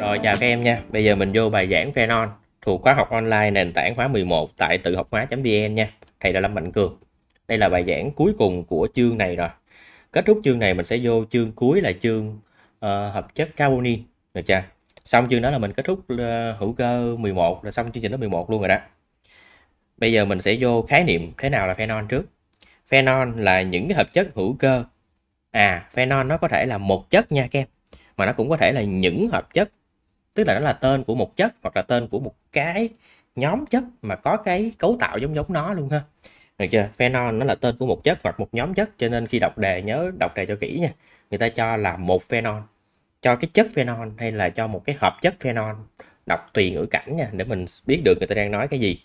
Rồi chào các em nha. Bây giờ mình vô bài giảng phenol thuộc khóa học online nền tảng khóa 11 tại tự học hóa.vn nha. Thầy là Lâm Mạnh Cường. Đây là bài giảng cuối cùng của chương này rồi. Kết thúc chương này mình sẽ vô chương cuối là chương uh, hợp chất carbonin, được chưa? Xong chương đó là mình kết thúc uh, hữu cơ 11 là xong chương trình lớp 11 luôn rồi đó. Bây giờ mình sẽ vô khái niệm thế nào là phenol trước. Phenol là những hợp chất hữu cơ à phenol nó có thể là một chất nha các em mà nó cũng có thể là những hợp chất tức là nó là tên của một chất hoặc là tên của một cái nhóm chất mà có cái cấu tạo giống giống nó luôn ha được chưa phenol nó là tên của một chất hoặc một nhóm chất cho nên khi đọc đề nhớ đọc đề cho kỹ nha người ta cho là một phenol cho cái chất phenol hay là cho một cái hợp chất phenol đọc tùy ngữ cảnh nha để mình biết được người ta đang nói cái gì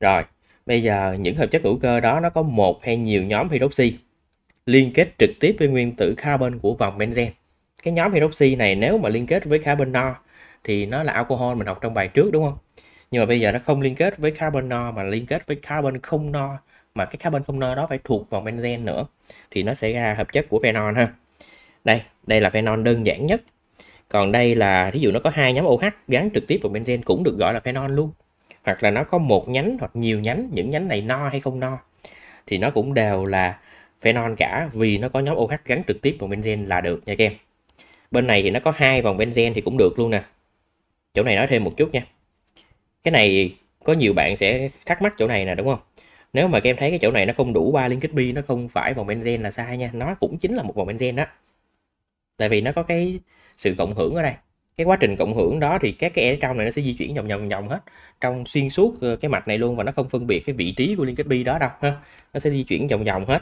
rồi bây giờ những hợp chất hữu cơ đó nó có một hay nhiều nhóm hydroxy liên kết trực tiếp với nguyên tử carbon của vòng benzen. Cái nhóm hydroxy này nếu mà liên kết với carbon no thì nó là alcohol mình học trong bài trước đúng không? Nhưng mà bây giờ nó không liên kết với carbon no mà liên kết với carbon không no mà cái carbon không no đó phải thuộc vòng benzen nữa thì nó sẽ ra hợp chất của phenol ha. Đây, đây là phenol đơn giản nhất. Còn đây là ví dụ nó có hai nhóm OH gắn trực tiếp vào benzen cũng được gọi là phenol luôn. Hoặc là nó có một nhánh hoặc nhiều nhánh, những nhánh này no hay không no thì nó cũng đều là phenol cả vì nó có nhóm OH gắn trực tiếp vào benzen là được nha các em. Bên này thì nó có hai vòng benzen thì cũng được luôn nè. Chỗ này nói thêm một chút nha. Cái này có nhiều bạn sẽ thắc mắc chỗ này nè đúng không? Nếu mà các em thấy cái chỗ này nó không đủ ba liên kết bi nó không phải vòng benzen là sai nha, nó cũng chính là một vòng benzen đó. Tại vì nó có cái sự cộng hưởng ở đây. Cái quá trình cộng hưởng đó thì các cái e trong này nó sẽ di chuyển vòng vòng vòng hết trong xuyên suốt ờ, cái mạch này luôn và nó không phân biệt cái vị trí của liên kết bi đó đâu ha. Nó sẽ di chuyển vòng vòng hết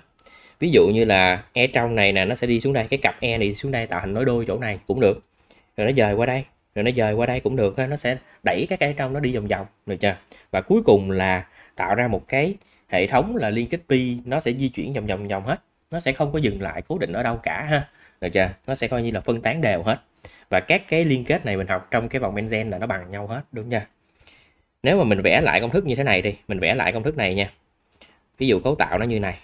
ví dụ như là e trong này nè nó sẽ đi xuống đây cái cặp e này xuống đây tạo thành nối đôi chỗ này cũng được rồi nó dời qua đây rồi nó dời qua đây cũng được nó sẽ đẩy các cái trong nó đi vòng vòng được chưa và cuối cùng là tạo ra một cái hệ thống là liên kết pi nó sẽ di chuyển vòng vòng vòng hết nó sẽ không có dừng lại cố định ở đâu cả ha được chưa nó sẽ coi như là phân tán đều hết và các cái liên kết này mình học trong cái vòng benzen là nó bằng nhau hết đúng nha nếu mà mình vẽ lại công thức như thế này đi mình vẽ lại công thức này nha ví dụ cấu tạo nó như này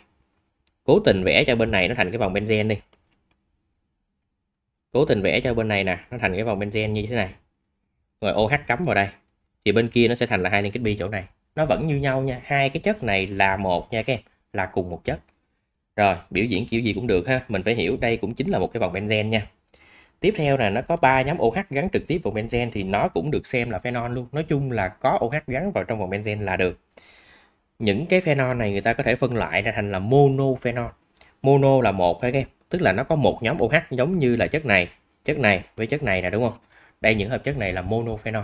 cố tình vẽ cho bên này nó thành cái vòng benzen đi cố tình vẽ cho bên này nè nó thành cái vòng benzen như thế này rồi OH cắm vào đây thì bên kia nó sẽ thành là hai liên kết bi chỗ này nó vẫn như nhau nha hai cái chất này là một nha các em là cùng một chất rồi biểu diễn kiểu gì cũng được ha mình phải hiểu đây cũng chính là một cái vòng benzen nha tiếp theo là nó có ba nhóm OH gắn trực tiếp vào benzen thì nó cũng được xem là phenol luôn nói chung là có OH gắn vào trong vòng benzen là được những cái phenol này người ta có thể phân loại ra thành là monophenol mono là một các em tức là nó có một nhóm OH giống như là chất này chất này với chất này nè đúng không đây những hợp chất này là monophenol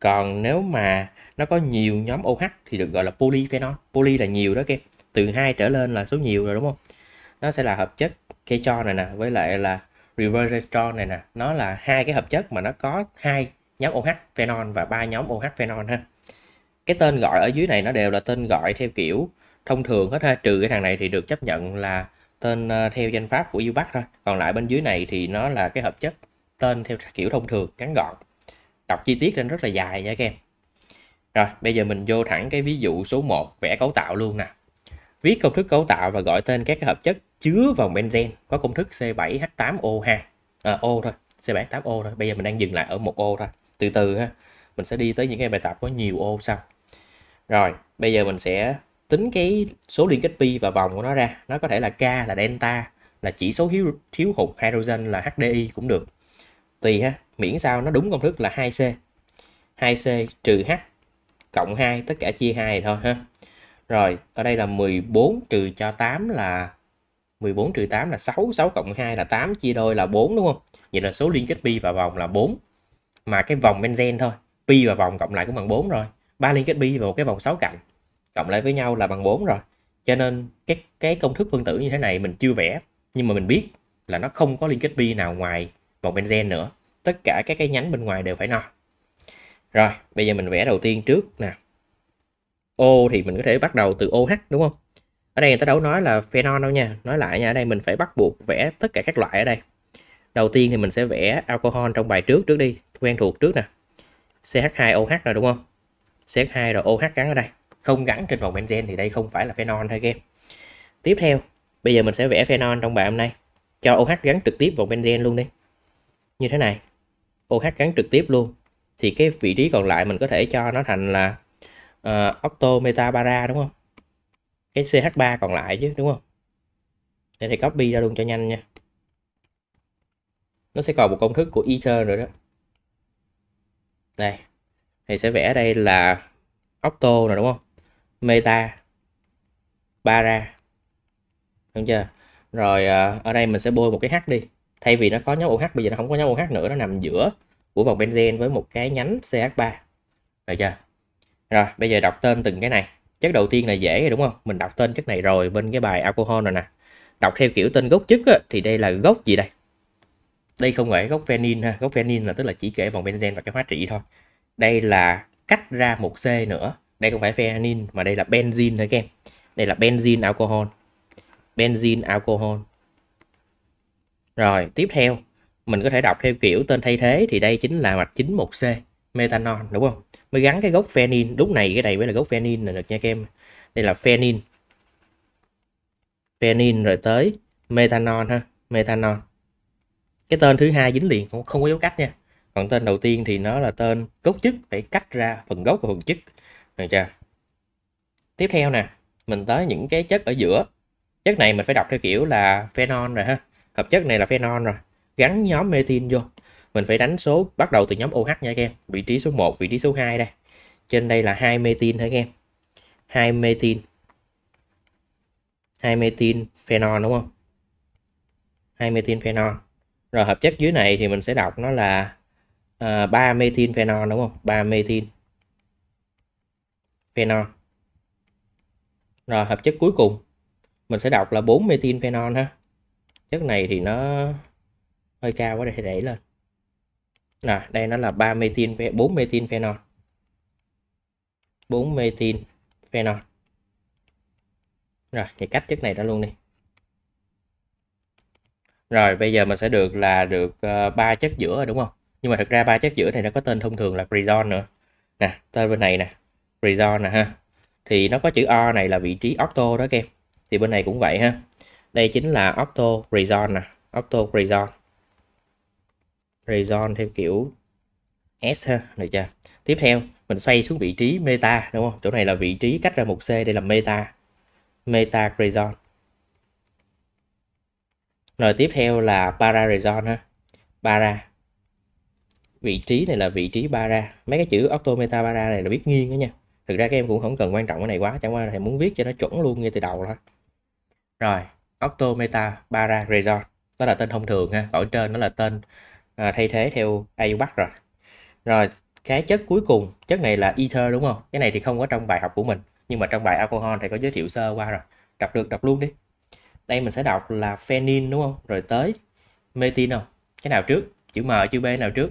còn nếu mà nó có nhiều nhóm OH thì được gọi là polyphenol poly là nhiều đó các em từ hai trở lên là số nhiều rồi đúng không nó sẽ là hợp chất ketone này nè với lại là reverse reversetone này nè nó là hai cái hợp chất mà nó có hai nhóm OH phenol và ba nhóm OH phenol ha cái tên gọi ở dưới này nó đều là tên gọi theo kiểu thông thường hết ha trừ cái thằng này thì được chấp nhận là tên ờ, theo danh pháp của UBAC thôi còn lại bên dưới này thì nó là cái hợp chất tên theo kiểu thông thường ngắn gọn đọc chi tiết lên rất là dài nha các em rồi bây giờ mình vô thẳng cái ví dụ số 1 vẽ cấu tạo luôn nè viết công thức cấu tạo và gọi tên các cái hợp chất chứa vòng benzen có công thức C7H8O2 à, O thôi C7H8O thôi bây giờ mình đang dừng lại ở một O thôi từ từ ha mình sẽ đi tới những cái bài tập có nhiều ô sau rồi, bây giờ mình sẽ tính cái số liên kết pi và vòng của nó ra. Nó có thể là K là delta, là chỉ số thiếu, thiếu hụt hydrogen là HDI cũng được. Tùy ha, miễn sao nó đúng công thức là 2C. 2C trừ H cộng 2, tất cả chia 2 thôi ha. Rồi, ở đây là 14 trừ cho 8 là 14 trừ 8 là 6, 6 cộng 2 là 8, chia đôi là 4 đúng không? Vậy là số liên kết pi và vòng là 4. Mà cái vòng benzen thôi, pi và vòng cộng lại cũng bằng 4 rồi ba liên kết bi vào cái vòng sáu cạnh cộng lại với nhau là bằng 4 rồi cho nên cái cái công thức phân tử như thế này mình chưa vẽ nhưng mà mình biết là nó không có liên kết bi nào ngoài vòng benzen nữa tất cả các cái nhánh bên ngoài đều phải no rồi bây giờ mình vẽ đầu tiên trước nè O thì mình có thể bắt đầu từ OH đúng không ở đây người ta đâu nói là phenol đâu nha nói lại nha ở đây mình phải bắt buộc vẽ tất cả các loại ở đây đầu tiên thì mình sẽ vẽ alcohol trong bài trước trước đi quen thuộc trước nè CH2OH rồi đúng không ch 2 rồi OH gắn ở đây không gắn trên vòng benzen thì đây không phải là phenol thôi các tiếp theo bây giờ mình sẽ vẽ phenol trong bài hôm nay cho OH gắn trực tiếp vòng benzen luôn đi như thế này OH gắn trực tiếp luôn thì cái vị trí còn lại mình có thể cho nó thành là uh, ờ, octo para đúng không cái CH3 còn lại chứ đúng không để thì copy ra luôn cho nhanh nha nó sẽ còn một công thức của ether nữa đó đây thì sẽ vẽ đây là octo rồi đúng không meta para đúng chưa rồi ờ, ở đây mình sẽ bôi một cái h đi thay vì nó có nhóm OH bây giờ nó không có nhóm OH nữa nó nằm giữa của vòng benzen với một cái nhánh CH3 được chưa rồi bây giờ đọc tên từng cái này chất đầu tiên là dễ rồi đúng không mình đọc tên chất này rồi bên cái bài alcohol rồi nè đọc theo kiểu tên gốc chất á, thì đây là gốc gì đây đây không phải gốc phenin ha gốc phenin là tức là chỉ kể vòng benzen và cái hóa trị thôi đây là cắt ra một C nữa đây không phải phenin mà đây là benzene đấy các em đây là benzene alcohol benzene alcohol rồi tiếp theo mình có thể đọc theo kiểu tên thay thế thì đây chính là mạch chính một c methanol đúng không mới gắn cái gốc phenin lúc này cái này mới là gốc phenin là được nha các em đây là phenin phenin rồi tới methanol ha methanol cái tên thứ hai dính liền không, không có dấu cách nha còn tên đầu tiên thì nó là tên cấu chức phải cách ra phần gốc và phần chức được chưa tiếp theo nè mình tới những cái chất ở giữa chất này mình phải đọc theo kiểu là phenol rồi ha hợp chất này là phenol rồi gắn nhóm metin vô mình phải đánh số bắt đầu từ nhóm OH nha các em vị trí số 1 vị trí số 2 đây trên đây là hai metin hả các em hai metin hai metin phenol đúng không hai metin phenol rồi hợp chất dưới này thì mình sẽ đọc nó là à, 3 methyl phenol đúng không 3 methyl phenol rồi hợp chất cuối cùng mình sẽ đọc là 4 methyl phenol ha chất này thì nó hơi cao quá để đẩy lên rồi đây nó là 3 methyl 4 methyl phenol 4 methyl phenol rồi thì cách chất này ra luôn đi rồi bây giờ mình sẽ được là được ờ, ba chất giữa rồi đúng không nhưng mà thật ra ba chất giữa này nó có tên thông thường là Prison nữa nè tên bên này nè Prison nè ha thì nó có chữ O này là vị trí octo đó các em thì bên này cũng vậy ha đây chính là octo Prison nè octo Prison Prison theo kiểu S ha được chưa tiếp theo mình xoay xuống vị trí meta đúng không chỗ này là vị trí cách ra một C đây là meta meta Prison rồi tiếp theo là para Prison ha para vị trí này là vị trí bara mấy cái chữ octo meta bara này là biết nghiêng đó nha thực ra các em cũng không cần quan trọng cái này quá chẳng qua là thầy muốn viết cho nó chuẩn luôn ngay từ đầu thôi rồi octo meta bara resort đó là tên thông thường ha ở trên nó là tên à, thay thế theo AUBAC rồi rồi cái chất cuối cùng chất này là ether đúng không cái này thì không có trong bài học của mình nhưng mà trong bài alcohol thầy có giới thiệu sơ qua rồi đọc được đọc luôn đi đây mình sẽ đọc là phenin đúng không rồi tới metin không cái nào trước chữ m chữ b nào trước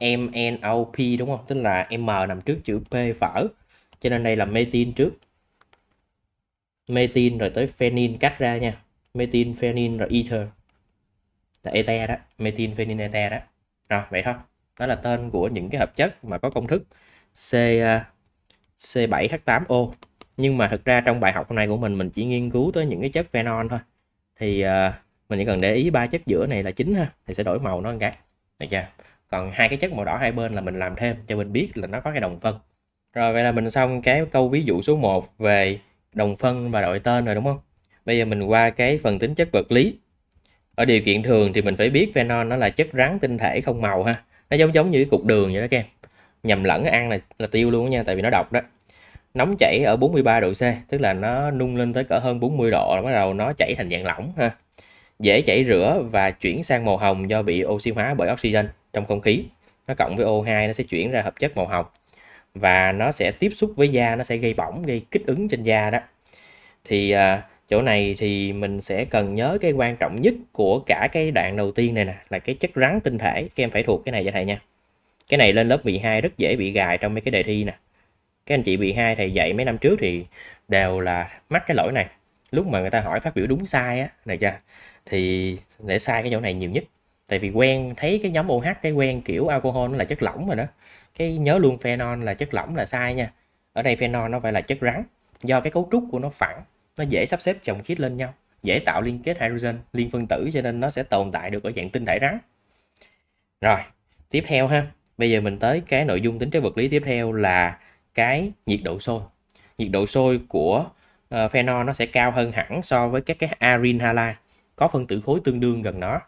MNOP đúng không? Tức là M nằm trước chữ P phở. Cho nên đây là metin trước. Metin rồi tới phenin cắt ra nha. Metin, phenin rồi ether. Là ether đó. Metin, phenin, ether đó. Rồi, vậy thôi. Đó là tên của những cái hợp chất mà có công thức C à, C7H8O. Nhưng mà thực ra trong bài học hôm nay của mình mình chỉ nghiên cứu tới những cái chất phenol thôi. Thì à, mình chỉ cần để ý ba chất giữa này là chính ha thì sẽ đổi màu nó một cái được chưa còn hai cái chất màu đỏ hai bên là mình làm thêm cho mình biết là nó có cái đồng phân rồi vậy là mình xong cái câu ví dụ số 1 về đồng phân và đội tên rồi đúng không bây giờ mình qua cái phần tính chất vật lý ở điều kiện thường thì mình phải biết phenol nó là chất rắn tinh thể không màu ha nó giống giống như cái cục đường vậy đó các em nhầm lẫn ăn là là tiêu luôn nha tại vì nó độc đó nóng chảy ở 43 độ C tức là nó nung lên tới cỡ hơn 40 độ là bắt đầu nó chảy thành dạng lỏng ha dễ chảy rửa và chuyển sang màu hồng do bị oxy hóa bởi oxygen trong không khí nó cộng với O2 nó sẽ chuyển ra hợp chất màu hồng và nó sẽ tiếp xúc với da nó sẽ gây bỏng gây kích ứng trên da đó thì à, chỗ này thì mình sẽ cần nhớ cái quan trọng nhất của cả cái đoạn đầu tiên này nè là cái chất rắn tinh thể các em phải thuộc cái này cho thầy nha cái này lên lớp 12 rất dễ bị gài trong mấy cái đề thi nè các anh chị bị hai thầy dạy mấy năm trước thì đều là mắc cái lỗi này lúc mà người ta hỏi phát biểu đúng sai á này cha thì để sai cái chỗ này nhiều nhất tại vì quen thấy cái nhóm OH cái quen kiểu alcohol nó là chất lỏng rồi đó cái nhớ luôn phenol là chất lỏng là sai nha ở đây phenol nó phải là chất rắn do cái cấu trúc của nó phẳng nó dễ sắp xếp chồng khít lên nhau dễ tạo liên kết hydrogen liên phân tử cho nên nó sẽ tồn tại được ở dạng tinh thể rắn rồi tiếp theo ha bây giờ mình tới cái nội dung tính chất vật lý tiếp theo là cái nhiệt độ sôi nhiệt độ sôi của ờ, phenol nó sẽ cao hơn hẳn so với các cái arin halide có phân tử khối tương đương gần nó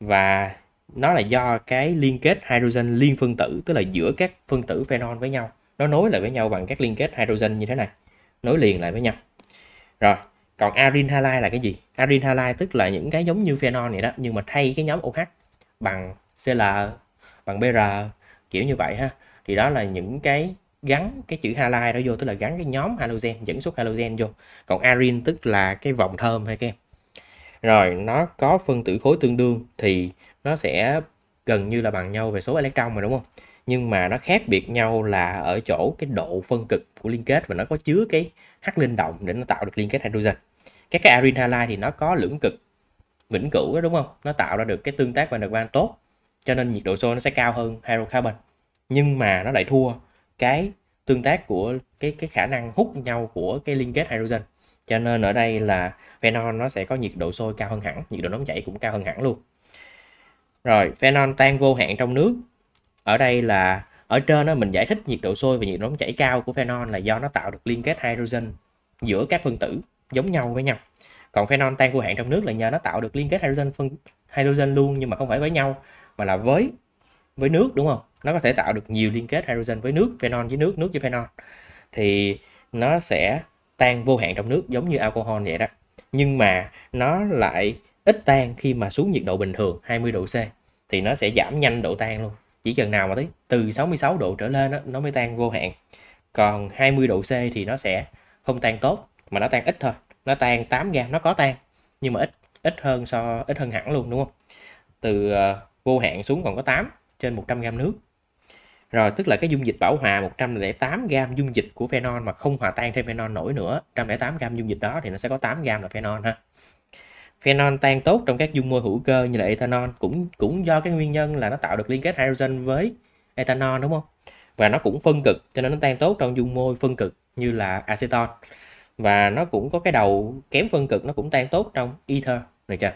và nó là do cái liên kết hydrogen liên phân tử tức là giữa các phân tử phenol với nhau nó nối lại với nhau bằng các liên kết hydrogen như thế này nối liền lại với nhau rồi còn arin halide là cái gì arin halide tức là những cái giống như phenol này đó nhưng mà thay cái nhóm OH bằng CL bằng BR kiểu như vậy ha thì đó là những cái gắn cái chữ halide đó vô tức là gắn cái nhóm halogen dẫn xuất halogen vô còn arin tức là cái vòng thơm hay các em rồi nó có phân tử khối tương đương thì nó sẽ gần như là bằng nhau về số electron mà đúng không nhưng mà nó khác biệt nhau là ở chỗ cái độ phân cực của liên kết và nó có chứa cái h linh động để nó tạo được liên kết hydrogen các cái arin halide thì nó có lưỡng cực vĩnh cửu đó đúng không nó tạo ra được cái tương tác van der Waals tốt cho nên nhiệt độ sôi nó sẽ cao hơn hydrocarbon nhưng mà nó lại thua cái tương tác của cái cái khả năng hút nhau của cái liên kết hydrogen cho nên ở đây là phenol nó sẽ có nhiệt độ sôi cao hơn hẳn nhiệt độ nóng chảy cũng cao hơn hẳn luôn rồi phenol tan vô hạn trong nước ở đây là ở trên đó mình giải thích nhiệt độ sôi và nhiệt độ nóng chảy cao của phenol là do nó tạo được liên kết hydrogen giữa các phân tử giống nhau với nhau còn phenol tan vô hạn trong nước là nhờ nó tạo được liên kết hydrogen phân hydrogen luôn nhưng mà không phải với nhau mà là với với nước đúng không nó có thể tạo được nhiều liên kết hydrogen với nước phenol với nước nước với phenol thì nó sẽ tan vô hạn trong nước giống như alcohol vậy đó nhưng mà nó lại ít tan khi mà xuống nhiệt độ bình thường 20 độ C thì nó sẽ giảm nhanh độ tan luôn chỉ cần nào mà tới từ 66 độ trở lên đó, nó mới tan vô hạn còn 20 độ C thì nó sẽ không tan tốt mà nó tan ít thôi nó tan 8 gram nó có tan nhưng mà ít ít hơn so ít hơn hẳn luôn đúng không từ uh, vô hạn xuống còn có 8 trên 100 gram nước rồi tức là cái dung dịch bảo hòa 108 gram dung dịch của phenol mà không hòa tan thêm phenol nổi nữa 108 gram dung dịch đó thì nó sẽ có 8 gram là phenol ha phenol tan tốt trong các dung môi hữu cơ như là ethanol cũng cũng do cái nguyên nhân là nó tạo được liên kết hydrogen với ethanol đúng không và nó cũng phân cực cho nên nó tan tốt trong dung môi phân cực như là acetone và nó cũng có cái đầu kém phân cực nó cũng tan tốt trong ether được chưa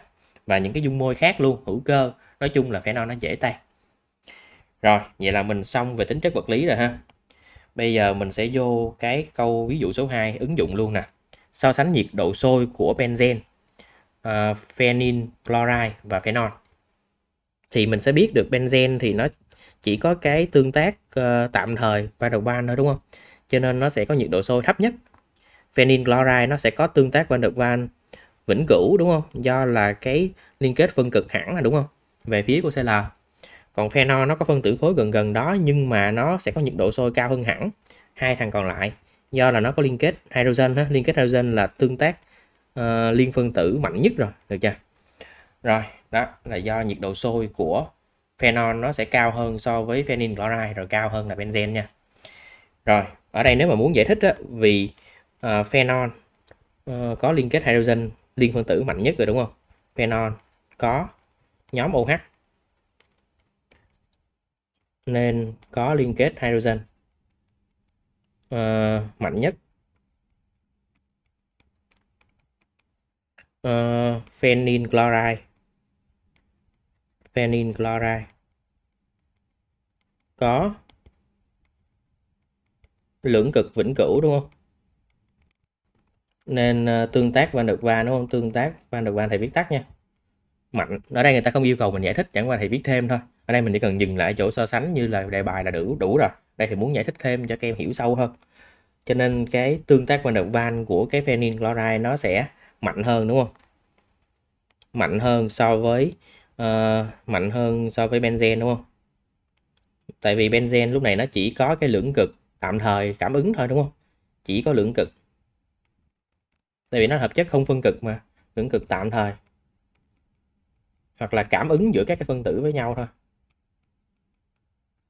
và những cái dung môi khác luôn hữu cơ nói chung là phenol nó dễ tan rồi, vậy là mình xong về tính chất vật lý rồi ha. Bây giờ mình sẽ vô cái câu ví dụ số 2 ứng dụng luôn nè. So sánh nhiệt độ sôi của benzen, uh, à, phenyl chloride và phenol. Thì mình sẽ biết được benzen thì nó chỉ có cái tương tác uh, tạm thời và đầu ban thôi đúng không? Cho nên nó sẽ có nhiệt độ sôi thấp nhất. Phenyl chloride nó sẽ có tương tác van der Waals vĩnh cửu đúng không? Do là cái liên kết phân cực hẳn là đúng không? Về phía của CL còn phenol nó có phân tử khối gần gần đó nhưng mà nó sẽ có nhiệt độ sôi cao hơn hẳn hai thằng còn lại do là nó có liên kết hydrogen ha. liên kết hydrogen là tương tác uh, liên phân tử mạnh nhất rồi được chưa rồi đó là do nhiệt độ sôi của phenol nó sẽ cao hơn so với phenyl chloride rồi cao hơn là benzen nha rồi ở đây nếu mà muốn giải thích á, vì uh, ờ, phenol uh, ờ, có liên kết hydrogen liên phân tử mạnh nhất rồi đúng không phenol có nhóm OH nên có liên kết hydrogen uh, mạnh nhất uh, ờ, phenyl chloride phenyl chloride có lưỡng cực vĩnh cửu đúng không nên uh, tương tác và được Waal đúng không tương tác và được Waal thầy viết tắt nha mạnh ở đây người ta không yêu cầu mình giải thích chẳng qua thầy viết thêm thôi đây mình chỉ cần dừng lại chỗ so sánh như là đề bài là đủ đủ rồi đây thì muốn giải thích thêm cho các em hiểu sâu hơn cho nên cái tương tác quanh động van của cái phenyl chloride nó sẽ mạnh hơn đúng không mạnh hơn so với uh, mạnh hơn so với benzen đúng không tại vì benzen lúc này nó chỉ có cái lưỡng cực tạm thời cảm ứng thôi đúng không chỉ có lưỡng cực tại vì nó hợp chất không phân cực mà lưỡng cực tạm thời hoặc là cảm ứng giữa các cái phân tử với nhau thôi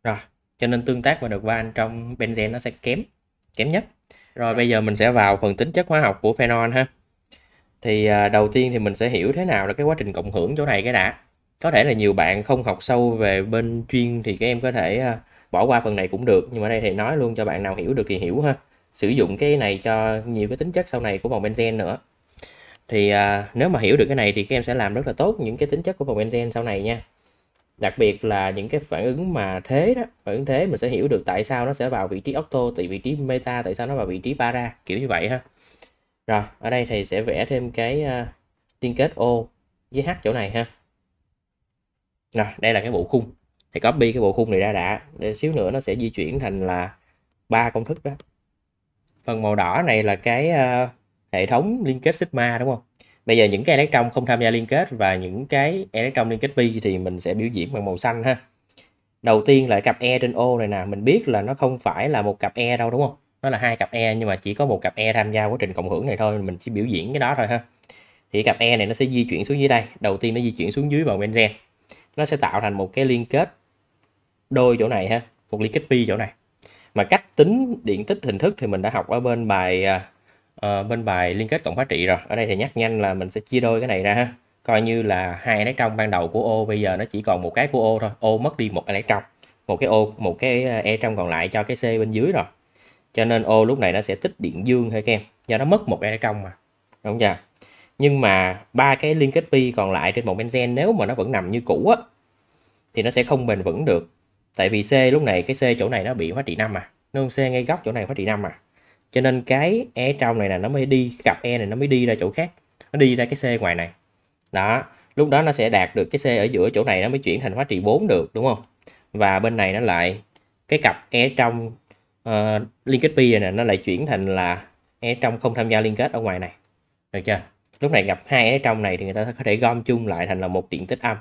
rồi cho nên tương tác và được van trong benzen nó sẽ kém kém nhất rồi dạ. bây giờ mình sẽ vào phần tính chất hóa học của phenol ha thì à, đầu tiên thì mình sẽ hiểu thế nào là cái quá trình cộng hưởng chỗ này cái đã có thể là nhiều bạn không học sâu về bên chuyên thì các em có thể à, bỏ qua phần này cũng được nhưng mà đây thì nói luôn cho bạn nào hiểu được thì hiểu ha sử dụng cái này cho nhiều cái tính chất sau này của vòng benzen nữa thì à, nếu mà hiểu được cái này thì các em sẽ làm rất là tốt những cái tính chất của vòng benzen sau này nha đặc biệt là những cái phản ứng mà thế đó phản ứng thế mình sẽ hiểu được tại sao nó sẽ vào vị trí octo tại vị trí meta tại sao nó vào vị trí para kiểu như vậy ha rồi ở đây thì sẽ vẽ thêm cái uh, liên kết o với h chỗ này ha rồi đây là cái bộ khung thì copy cái bộ khung này ra đã để xíu nữa nó sẽ di chuyển thành là ba công thức đó phần màu đỏ này là cái uh, hệ thống liên kết sigma đúng không bây giờ những cái electron không tham gia liên kết và những cái electron liên kết pi thì mình sẽ biểu diễn bằng màu xanh ha đầu tiên là cặp e trên ô này nè mình biết là nó không phải là một cặp e đâu đúng không nó là hai cặp e nhưng mà chỉ có một cặp e tham gia quá trình cộng hưởng này thôi mình chỉ biểu diễn cái đó thôi ha thì cặp e này nó sẽ di chuyển xuống dưới đây đầu tiên nó di chuyển xuống dưới vào benzen nó sẽ tạo thành một cái liên kết đôi chỗ này ha một liên kết pi chỗ này mà cách tính điện tích hình thức thì mình đã học ở bên bài à, uh, bên bài liên kết cộng giá trị rồi ở đây thì nhắc nhanh là mình sẽ chia đôi cái này ra ha coi như là hai electron ban đầu của ô bây giờ nó chỉ còn một cái của ô thôi ô mất đi một electron một cái ô một cái ờ, e trong còn lại cho cái c bên dưới rồi cho nên ô lúc này nó sẽ tích điện dương thôi kem do nó mất một electron mà đúng chưa nhưng mà ba cái liên kết pi còn lại trên một benzen nếu mà nó vẫn nằm như cũ á thì nó sẽ không bền vững được tại vì c lúc này cái c chỗ này nó bị hóa trị năm mà nó không c ngay góc chỗ này hóa trị năm mà cho nên cái e trong này là nó mới đi cặp e này nó mới đi ra chỗ khác nó đi ra cái c ngoài này đó lúc đó nó sẽ đạt được cái c ở giữa chỗ này nó mới chuyển thành hóa trị 4 được đúng không và bên này nó lại cái cặp e trong uh, liên kết pi này nè nó lại chuyển thành là e trong không tham gia liên kết ở ngoài này được chưa lúc này gặp hai e trong này thì người ta có thể gom chung lại thành là một điện tích âm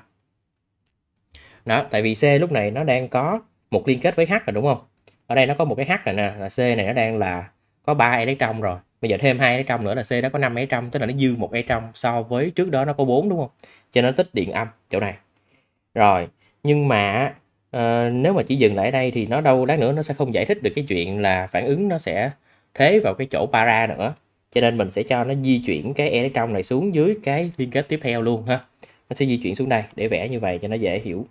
đó tại vì c lúc này nó đang có một liên kết với h rồi đúng không ở đây nó có một cái h rồi nè là c này nó đang là có ba electron rồi bây giờ thêm hai electron nữa là C đó có 5 electron tức là nó dư một electron so với trước đó nó có 4 đúng không cho nên nó tích điện âm chỗ này rồi nhưng mà uh, nếu mà chỉ dừng lại đây thì nó đâu lát nữa nó sẽ không giải thích được cái chuyện là phản ứng nó sẽ thế vào cái chỗ para nữa cho nên mình sẽ cho nó di chuyển cái electron này xuống dưới cái liên kết tiếp theo luôn ha nó sẽ di chuyển xuống đây để vẽ như vậy cho nó dễ hiểu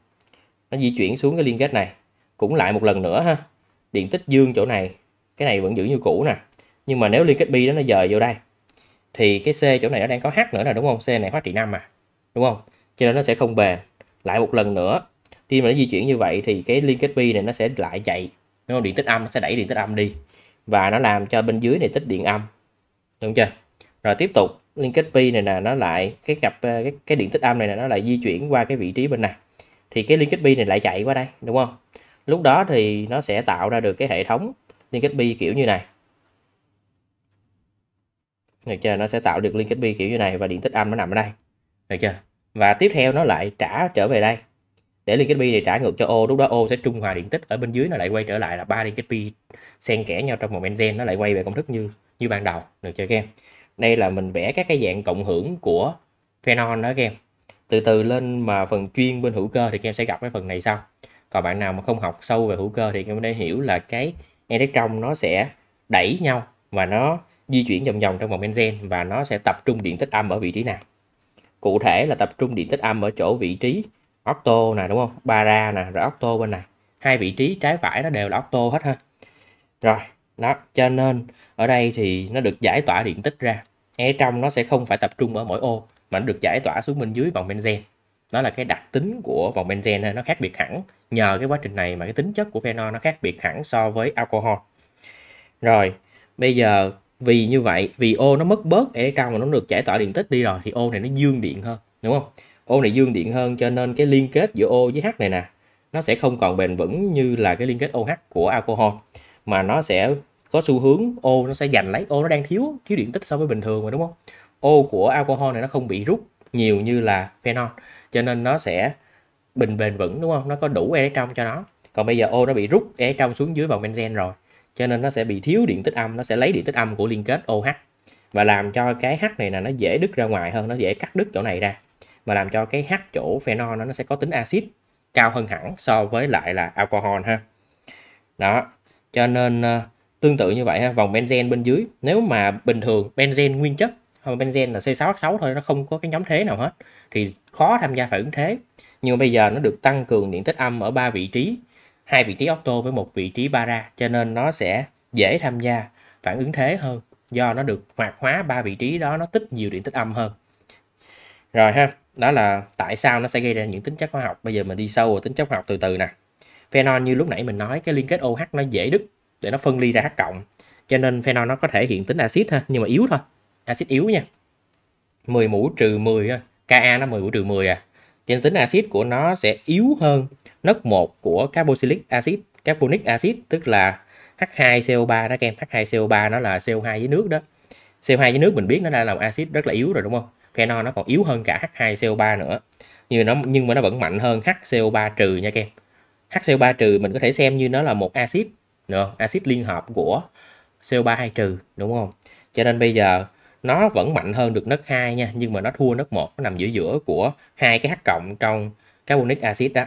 nó di chuyển xuống cái liên kết này cũng lại một lần nữa ha điện tích dương chỗ này cái này vẫn giữ như cũ nè nhưng mà nếu liên kết bi đó nó dời vô đây thì cái C chỗ này nó đang có H nữa là đúng không C này phát trị năm mà đúng không cho nên nó sẽ không bền lại một lần nữa khi mà nó di chuyển như vậy thì cái liên kết bi này nó sẽ lại chạy đúng không điện tích âm nó sẽ đẩy điện tích âm đi và nó làm cho bên dưới này tích điện âm đúng chưa rồi tiếp tục liên kết pi này là nó lại cái cặp ờ, cái, cái điện tích âm này là nó lại di chuyển qua cái vị trí bên này thì cái liên kết pi này lại chạy qua đây đúng không lúc đó thì nó sẽ tạo ra được cái hệ thống liên kết pi kiểu như này được chưa nó sẽ tạo được liên kết bi kiểu như này và điện tích âm nó nằm ở đây được chưa và tiếp theo nó lại trả trở về đây để liên kết bi thì trả ngược cho ô lúc đó ô sẽ trung hòa điện tích ở bên dưới nó lại quay trở lại là ba liên kết bi xen kẽ nhau trong một benzen nó lại quay về công thức như như ban đầu được chưa các em đây là mình vẽ các cái dạng cộng hưởng của phenol đó các em từ từ lên mà phần chuyên bên hữu cơ thì các em sẽ gặp cái phần này sau còn bạn nào mà không học sâu về hữu cơ thì các em có hiểu là cái electron nó sẽ đẩy nhau và nó di chuyển vòng vòng trong vòng benzen và nó sẽ tập trung điện tích âm ở vị trí nào cụ thể là tập trung điện tích âm ở chỗ vị trí octo nè đúng không bara nè rồi octo bên này hai vị trí trái phải nó đều là octo hết ha rồi đó cho nên ở đây thì nó được giải tỏa điện tích ra e trong nó sẽ không phải tập trung ở mỗi ô mà nó được giải tỏa xuống bên dưới vòng benzen đó là cái đặc tính của vòng benzen nó khác biệt hẳn nhờ cái quá trình này mà cái tính chất của phenol nó khác biệt hẳn so với alcohol rồi bây giờ vì như vậy vì ô nó mất bớt electron mà nó được giải tỏa điện tích đi rồi thì ô này nó dương điện hơn đúng không ô này dương điện hơn cho nên cái liên kết giữa ô với h này nè nó sẽ không còn bền vững như là cái liên kết OH của alcohol mà nó sẽ có xu hướng ô nó sẽ giành lấy ô nó đang thiếu thiếu điện tích so với bình thường mà đúng không ô của alcohol này nó không bị rút nhiều như là phenol cho nên nó sẽ bình bền vững đúng không nó có đủ electron cho nó còn bây giờ ô nó bị rút electron xuống dưới vòng benzen rồi cho nên nó sẽ bị thiếu điện tích âm nó sẽ lấy điện tích âm của liên kết OH và làm cho cái H này là nó dễ đứt ra ngoài hơn nó dễ cắt đứt chỗ này ra và làm cho cái H chỗ phenol nó, nó sẽ có tính axit cao hơn hẳn so với lại là alcohol ha đó cho nên ờ, tương tự như vậy ha vòng benzen bên dưới nếu mà bình thường benzen nguyên chất hoặc benzen là C6H6 thôi nó không có cái nhóm thế nào hết thì khó tham gia phản ứng thế nhưng bây giờ nó được tăng cường điện tích âm ở ba vị trí hai vị trí octo với một vị trí bara cho nên nó sẽ dễ tham gia phản ứng thế hơn do nó được hoạt hóa ba vị trí đó nó tích nhiều điện tích âm hơn rồi ha đó là tại sao nó sẽ gây ra những tính chất hóa học bây giờ mình đi sâu vào tính chất hóa học từ từ nè phenol như lúc nãy mình nói cái liên kết OH nó dễ đứt để nó phân ly ra H cộng cho nên phenol nó có thể hiện tính axit ha nhưng mà yếu thôi axit yếu nha 10 mũ trừ 10 Ka nó 10 mũ trừ 10 à cho nên tính axit của nó sẽ yếu hơn nấc 1 của carboxylic axit carbonic axit tức là H2CO3 đó các em H2CO3 nó là CO2 với nước đó CO2 với nước mình biết nó đã làm axit rất là yếu rồi đúng không phenol nó còn yếu hơn cả H2CO3 nữa nhưng nó nhưng mà nó vẫn mạnh hơn HCO3 trừ nha các em HCO3 trừ mình có thể xem như nó là một axit nữa axit liên hợp của CO3 2 trừ đúng không cho nên bây giờ nó vẫn mạnh hơn được nấc 2 nha nhưng mà nó thua nấc 1 nó nằm giữa giữa của hai cái h cộng trong carbonic acid đó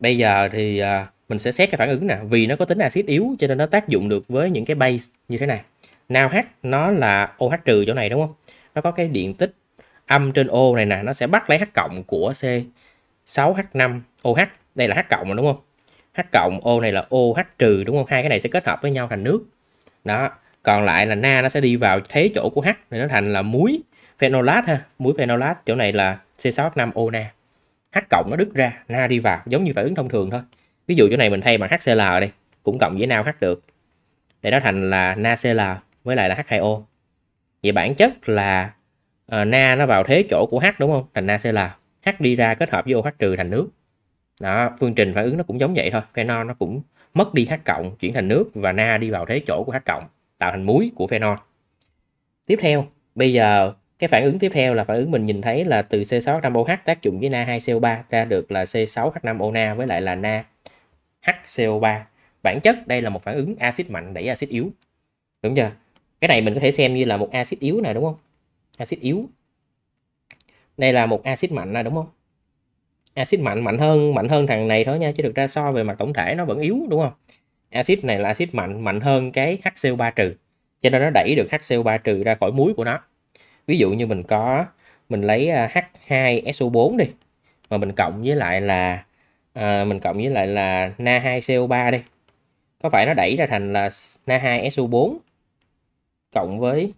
bây giờ thì à, mình sẽ xét cái phản ứng nè vì nó có tính axit yếu cho nên nó tác dụng được với những cái base như thế này nào h nó là OH trừ chỗ này đúng không nó có cái điện tích âm trên O này nè nó sẽ bắt lấy H cộng của C 6H5OH đây là H cộng đúng không H cộng O này là OH trừ đúng không hai cái này sẽ kết hợp với nhau thành nước đó còn lại là na nó sẽ đi vào thế chỗ của h thì nó thành là muối phenolat ha muối phenolat chỗ này là C6H5O na H cộng nó đứt ra na đi vào giống như phản ứng thông thường thôi ví dụ chỗ này mình thay bằng HCl đi cũng cộng với nào H được để nó thành là NaCl với lại là H2O vậy bản chất là uh, na nó vào thế chỗ của H đúng không thành NaCl H đi ra kết hợp với OH trừ thành nước đó phương trình phản ứng nó cũng giống vậy thôi phenol nó cũng mất đi H cộng chuyển thành nước và na đi vào thế chỗ của H cộng tạo thành muối của phenol tiếp theo bây giờ cái phản ứng tiếp theo là phản ứng mình nhìn thấy là từ C6H5OH tác dụng với Na2CO3 ra được là C6H5O Na với lại là Na HCO3 bản chất đây là một phản ứng axit mạnh đẩy axit yếu đúng chưa cái này mình có thể xem như là một axit yếu này đúng không axit yếu đây là một axit mạnh này đúng không axit mạnh mạnh hơn mạnh hơn thằng này thôi nha chứ được ra so về mặt tổng thể nó vẫn yếu đúng không axit này là axit mạnh mạnh hơn cái HCO3 trừ cho nên nó đẩy được HCO3 trừ ra khỏi muối của nó ví dụ như mình có mình lấy à, H2SO4 đi mà mình cộng với lại là à, mình cộng với lại là na 2 CO3 đi có phải nó đẩy ra thành là na 2 SO4 cộng với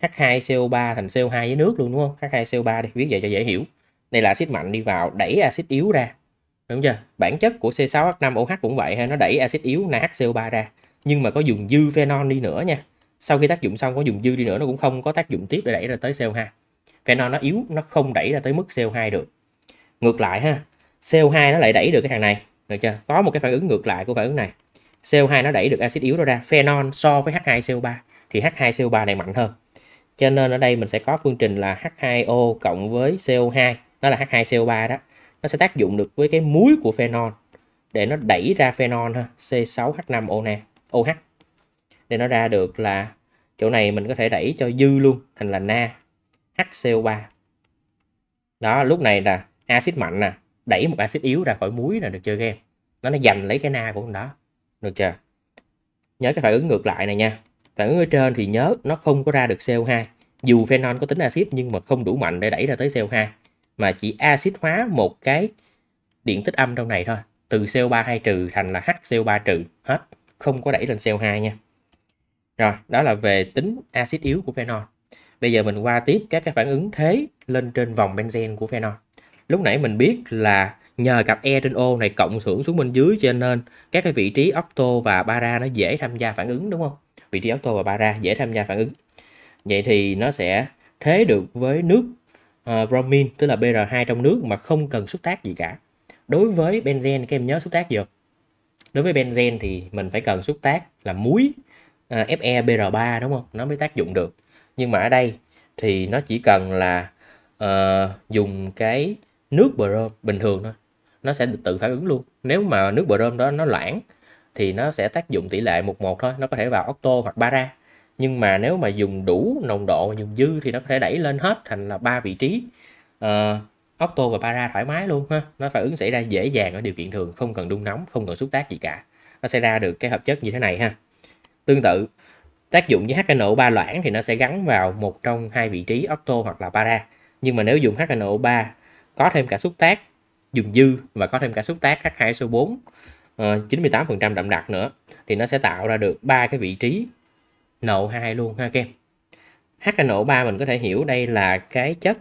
H2 CO3 thành CO2 với nước luôn đúng không H2 CO3 đi viết vậy cho dễ hiểu đây là axit mạnh đi vào đẩy axit yếu ra Đúng chưa? Bản chất của C6H5OH cũng vậy ha, nó đẩy axit yếu NaHCO3 ra, nhưng mà có dùng dư phenol đi nữa nha. Sau khi tác dụng xong có dùng dư đi nữa nó cũng không có tác dụng tiếp để đẩy ra tới CO2. Phenol nó yếu, nó không đẩy ra tới mức CO2 được. Ngược lại ha, CO2 nó lại đẩy được cái thằng này, được chưa? Có một cái phản ứng ngược lại của phản ứng này. CO2 nó đẩy được axit yếu đó ra, phenol so với H2CO3 thì H2CO3 này mạnh hơn. Cho nên ở đây mình sẽ có phương trình là H2O cộng với CO2, nó là H2CO3 đó nó sẽ tác dụng được với cái muối của phenol để nó đẩy ra phenol ha C6H5OH OH e, để nó ra được là chỗ này mình có thể đẩy cho dư luôn thành là na HCO3 đó lúc này là axit mạnh nè đẩy một axit yếu ra khỏi muối là được chơi game nó nó giành lấy cái na của con đó được chưa nhớ cái phản ứng ngược lại này nha phản ứng ở trên thì nhớ nó không có ra được CO2 dù phenol có tính axit nhưng mà không đủ mạnh để đẩy ra tới CO2 mà chỉ axit hóa một cái điện tích âm trong này thôi từ CO3 2 trừ thành là HCO3 trừ hết không có đẩy lên CO2 nha rồi đó là về tính axit yếu của phenol bây giờ mình qua tiếp các cái phản ứng thế lên trên vòng benzen của phenol lúc nãy mình biết là nhờ cặp E trên O này cộng hưởng xuống bên dưới cho nên các cái vị trí octo và para nó dễ tham gia phản ứng đúng không? Vị trí octo và para dễ tham gia phản ứng. Vậy thì nó sẽ thế được với nước uh, ờ, bromin tức là BR2 trong nước mà không cần xúc tác gì cả. Đối với benzen các em nhớ xúc tác gì không? Đối với benzen thì mình phải cần xúc tác là muối uh, ờ, FeBr3 đúng không? Nó mới tác dụng được. Nhưng mà ở đây thì nó chỉ cần là uh, dùng cái nước brom bình thường thôi. Nó sẽ tự phản ứng luôn. Nếu mà nước brom đó nó loãng thì nó sẽ tác dụng tỷ lệ 1:1 thôi, nó có thể vào octo hoặc para nhưng mà nếu mà dùng đủ nồng độ dùng dư thì nó có thể đẩy lên hết thành là ba vị trí uh, octo và para thoải mái luôn ha nó phản ứng xảy ra dễ dàng ở điều kiện thường không cần đun nóng không cần xúc tác gì cả nó sẽ ra được cái hợp chất như thế này ha tương tự tác dụng với HNO3 loãng thì nó sẽ gắn vào một trong hai vị trí octo hoặc là para nhưng mà nếu dùng HNO3 có thêm cả xúc tác dùng dư và có thêm cả xúc tác H2SO4 uh, 98% đậm đặc nữa thì nó sẽ tạo ra được ba cái vị trí NO2 luôn ha các em. HNO3 mình có thể hiểu đây là cái chất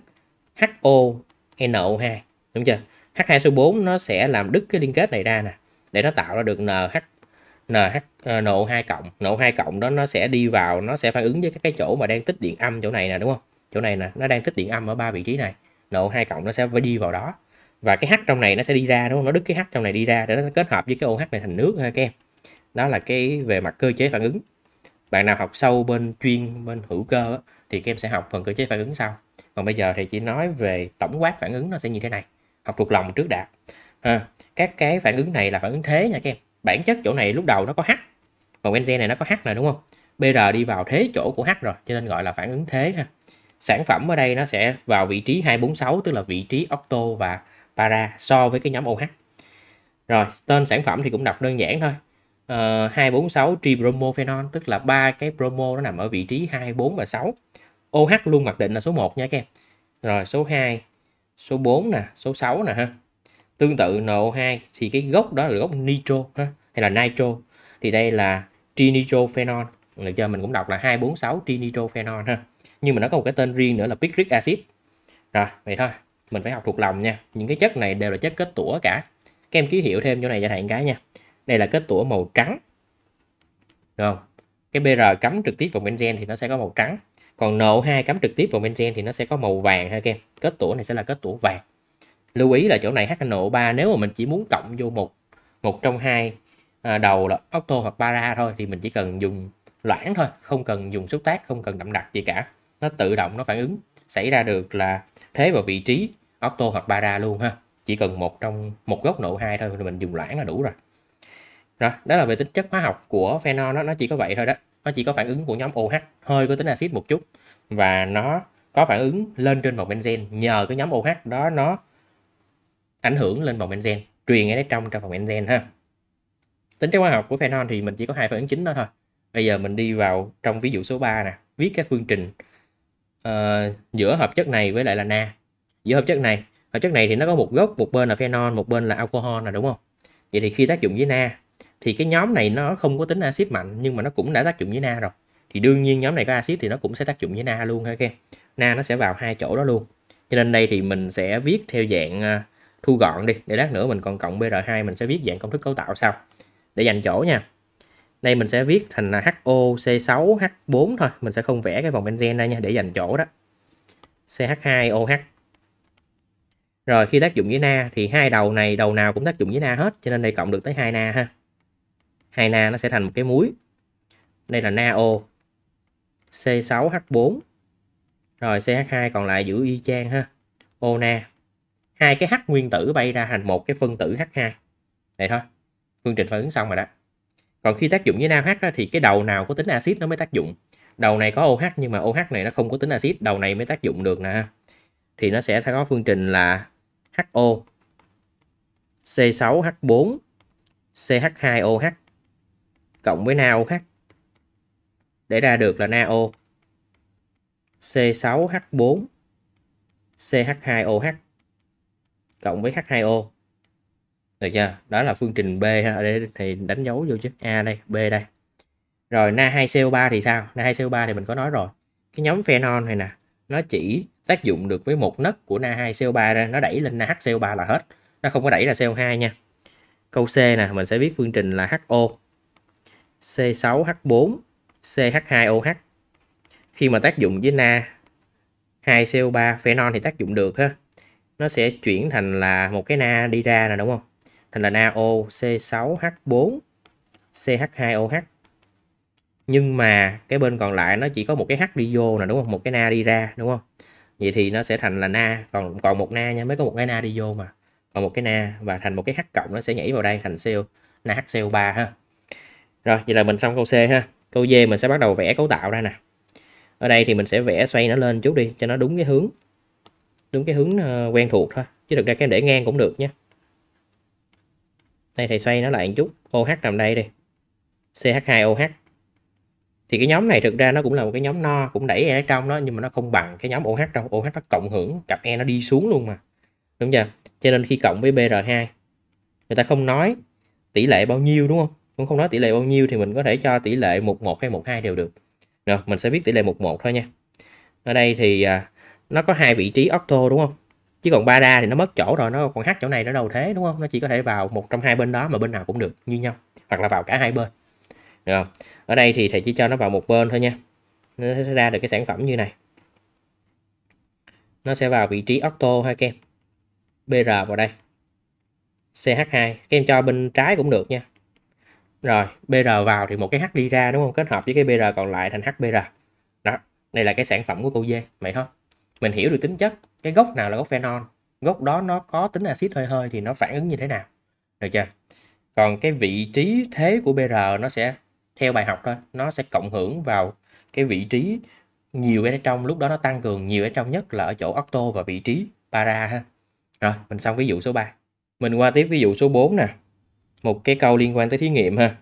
HONO2 đúng chưa? H2SO4 nó sẽ làm đứt cái liên kết này ra nè để nó tạo ra được NH NH NO2 cộng, NO2 cộng đó nó sẽ đi vào nó sẽ phản ứng với cái chỗ mà đang tích điện âm chỗ này nè đúng không? Chỗ này nè, nó đang tích điện âm ở ba vị trí này. NO2 cộng nó sẽ phải đi vào đó và cái H trong này nó sẽ đi ra đúng không? Nó đứt cái H trong này đi ra để nó kết hợp với cái OH này thành nước ha các em. Đó là cái về mặt cơ chế phản ứng bạn nào học sâu bên chuyên bên hữu cơ á, thì các em sẽ học phần cơ chế phản ứng sau còn bây giờ thì chỉ nói về tổng quát phản ứng nó sẽ như thế này học thuộc lòng trước đã à, các cái phản ứng này là phản ứng thế nha các em bản chất chỗ này lúc đầu nó có h còn benzene này nó có h này đúng không br đi vào thế chỗ của h rồi cho nên gọi là phản ứng thế ha sản phẩm ở đây nó sẽ vào vị trí 246 tức là vị trí octo và para so với cái nhóm OH. Rồi, tên sản phẩm thì cũng đọc đơn giản thôi. 246 ờ, tri bromophenol tức là ba cái bromo nó nằm ở vị trí 24 và 6. OH luôn mặc định là số 1 nha các em. Rồi số 2, số 4 nè, số 6 nè ha. Tương tự NO2 thì cái gốc đó là gốc nitro ha hay là nitro. Thì đây là trinitrophenol. Được chưa? Mình cũng đọc là 246 trinitrophenol ha. Nhưng mà nó có một cái tên riêng nữa là picric acid. Rồi, vậy thôi. Mình phải học thuộc lòng nha. Những cái chất này đều là chất kết tủa cả. Các em ký hiệu thêm chỗ này cho thầy cái nha này là kết tủa màu trắng được không cái BR cắm trực tiếp vào benzen thì nó sẽ có màu trắng còn NO2 cắm trực tiếp vào benzen thì nó sẽ có màu vàng ha các em kết tủa này sẽ là kết tủa vàng lưu ý là chỗ này HNO3 nếu mà mình chỉ muốn cộng vô một một trong hai à, đầu là octo hoặc para thôi thì mình chỉ cần dùng loãng thôi không cần dùng xúc tác không cần đậm đặc gì cả nó tự động nó phản ứng xảy ra được là thế vào vị trí octo hoặc para luôn ha chỉ cần một trong một góc nổ hai thôi thì mình dùng loãng là đủ rồi đó, đó là về tính chất hóa học của phenol nó nó chỉ có vậy thôi đó. Nó chỉ có phản ứng của nhóm OH hơi có tính axit một chút và nó có phản ứng lên trên vòng benzen nhờ cái nhóm OH đó nó ảnh hưởng lên vòng benzen, truyền ngay trong trong vòng benzen ha. Tính chất hóa học của phenol thì mình chỉ có hai phản ứng chính đó thôi. Bây giờ mình đi vào trong ví dụ số 3 nè, viết cái phương trình uh, giữa hợp chất này với lại là na. Giữa hợp chất này, hợp chất này thì nó có một gốc, một bên là phenol, một bên là alcohol là đúng không? Vậy thì khi tác dụng với na thì cái nhóm này nó không có tính axit mạnh nhưng mà nó cũng đã tác dụng với na rồi thì đương nhiên nhóm này có axit thì nó cũng sẽ tác dụng với na luôn ha các na nó sẽ vào hai chỗ đó luôn cho nên đây thì mình sẽ viết theo dạng à, thu gọn đi để lát nữa mình còn cộng br2 mình sẽ viết dạng công thức cấu tạo sau để dành chỗ nha đây mình sẽ viết thành là HOC6H4 thôi mình sẽ không vẽ cái vòng benzen ra nha để dành chỗ đó CH2OH rồi khi tác dụng với na thì hai đầu này đầu nào cũng tác dụng với na hết cho nên đây cộng được tới hai na ha hai na nó sẽ thành một cái muối đây là NaO C6H4 rồi CH2 còn lại giữ y chang ha o na hai cái H nguyên tử bay ra thành một cái phân tử H2 vậy thôi phương trình phản ứng xong rồi đó còn khi tác dụng với NaOH á, thì cái đầu nào có tính axit nó mới tác dụng đầu này có OH nhưng mà OH này nó không có tính axit đầu này mới tác dụng được nè thì nó sẽ có phương trình là HO C6H4 CH2OH cộng với NaOH để ra được là NaO C6H4 CH2OH cộng với H2O được chưa đó là phương trình B ha ở đây thì đánh dấu vô chứ A đây B đây rồi Na2CO3 thì sao Na2CO3 thì mình có nói rồi cái nhóm phenol này nè nó chỉ tác dụng được với một nấc của Na2CO3 ra nó đẩy lên NaHCO3 là hết nó không có đẩy ra CO2 nha câu C nè mình sẽ viết phương trình là HO C6H4, CH2OH. Khi mà tác dụng với Na 2CO3 phenol thì tác dụng được ha. Nó sẽ chuyển thành là một cái Na đi ra nè đúng không? Thành là NaO C6H4 CH2OH. Nhưng mà cái bên còn lại nó chỉ có một cái H đi vô nè đúng không? Một cái Na đi ra đúng không? Vậy thì nó sẽ thành là Na còn còn một Na nha, mới có một cái Na đi vô mà. Còn một cái Na và thành một cái H cộng nó sẽ nhảy vào đây thành CO NaHCO3 ha rồi vậy là mình xong câu C ha câu D mình sẽ bắt đầu vẽ cấu tạo ra nè ở đây thì mình sẽ vẽ xoay nó lên chút đi cho nó đúng cái hướng đúng cái hướng ờ, quen thuộc thôi chứ thực ra cái để ngang cũng được nhé đây thầy xoay nó lại một chút OH nằm đây đi CH2OH thì cái nhóm này thực ra nó cũng là một cái nhóm no cũng đẩy e trong đó nhưng mà nó không bằng cái nhóm OH đâu OH nó cộng hưởng cặp e nó đi xuống luôn mà đúng chưa cho nên khi cộng với BR2 người ta không nói tỷ lệ bao nhiêu đúng không cũng không nói tỷ lệ bao nhiêu thì mình có thể cho tỷ lệ 11 hay 12 đều được rồi mình sẽ viết tỷ lệ 11 thôi nha ở đây thì à, nó có hai vị trí octo đúng không chứ còn ba đa thì nó mất chỗ rồi nó còn hát chỗ này nó đâu thế đúng không nó chỉ có thể vào một trong hai bên đó mà bên nào cũng được như nhau hoặc là vào cả hai bên được ở đây thì thầy chỉ cho nó vào một bên thôi nha nó sẽ ra được cái sản phẩm như này nó sẽ vào vị trí octo ha các em br vào đây ch2 các em cho bên trái cũng được nha rồi BR vào thì một cái H đi ra đúng không kết hợp với cái BR còn lại thành HBR đó đây là cái sản phẩm của câu dê vậy thôi mình hiểu được tính chất cái gốc nào là gốc phenol gốc đó nó có tính axit hơi hơi thì nó phản ứng như thế nào được chưa còn cái vị trí thế của BR nó sẽ theo bài học thôi nó sẽ cộng hưởng vào cái vị trí nhiều ở trong lúc đó nó tăng cường nhiều ở trong nhất là ở chỗ octo và vị trí para ha rồi mình xong ví dụ số 3 mình qua tiếp ví dụ số 4 nè một cái câu liên quan tới thí nghiệm ha.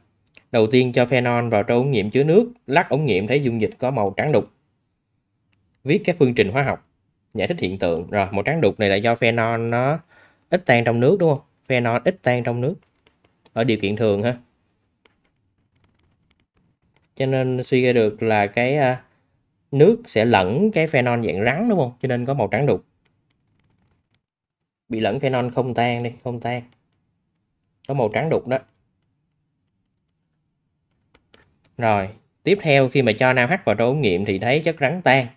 Đầu tiên cho phenol vào trong ống nghiệm chứa nước, lắc ống nghiệm thấy dung dịch có màu trắng đục. Viết các phương trình hóa học, giải thích hiện tượng. Rồi, màu trắng đục này là do phenol nó ít tan trong nước đúng không? Phenol ít tan trong nước ở điều kiện thường ha. Cho nên suy ra được là cái à, nước sẽ lẫn cái phenol dạng rắn đúng không? Cho nên có màu trắng đục. Bị lẫn phenol không tan đi, không tan có màu trắng đục đó rồi tiếp theo khi mà cho NaOH vào trong ống nghiệm thì thấy chất rắn tan